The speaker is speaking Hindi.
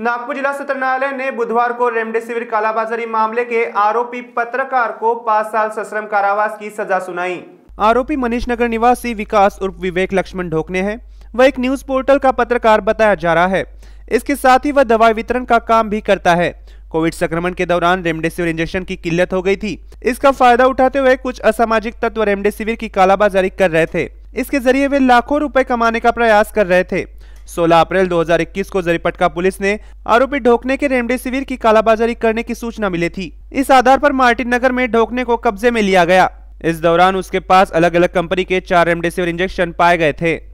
नागपुर जिला सत्र न्यायालय ने बुधवार को रेमडेसिविर कालाबाजारी मामले के आरोपी पत्रकार को पांच साल सश्रम कारावास की सजा सुनाई आरोपी मनीष नगर निवासी विकास उर्फ विवेक लक्ष्मण ढोकने हैं वह एक न्यूज पोर्टल का पत्रकार बताया जा रहा है इसके साथ ही वह दवाई वितरण का काम भी करता है कोविड संक्रमण के दौरान रेमडेसिविर इंजेक्शन की किल्लत हो गई थी इसका फायदा उठाते हुए कुछ असामाजिक तत्व रेमडेसिविर की कालाबाजारी कर रहे थे इसके जरिए वे लाखों रुपए कमाने का प्रयास कर रहे थे 16 अप्रैल 2021 को जरीपटका पुलिस ने आरोपी ढोकने के रेमडेसिविर की कालाबाजारी करने की सूचना मिली थी इस आधार पर मार्टिन नगर में ढोकने को कब्जे में लिया गया इस दौरान उसके पास अलग अलग कंपनी के चार रेमडेसिविर इंजेक्शन पाए गए थे